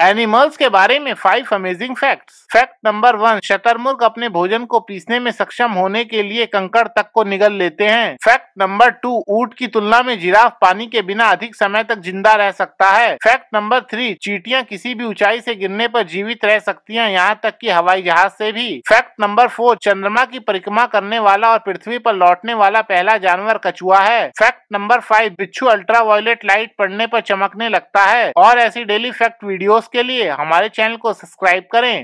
animals के बारे में five amazing facts fact number one शतरमुर्ग अपने भोजन को पीसने में सक्षम होने के लिए कंकड़ तक को निगल लेते हैं फैक्ट नंबर टू ऊट की तुलना में जिराफ पानी के बिना अधिक समय तक जिंदा रह सकता है फैक्ट नंबर थ्री चीटियाँ किसी भी ऊंचाई से गिरने पर जीवित रह सकती हैं यहाँ तक कि हवाई जहाज से भी फैक्ट नंबर फोर चंद्रमा की परिक्रमा करने वाला और पृथ्वी पर लौटने वाला पहला जानवर कछुआ है फैक्ट नंबर फाइव बिच्छू अल्ट्रा लाइट पड़ने पर चमकने लगता है और ऐसी डेली फैक्ट वीडियो के लिए हमारे चैनल को सब्सक्राइब करें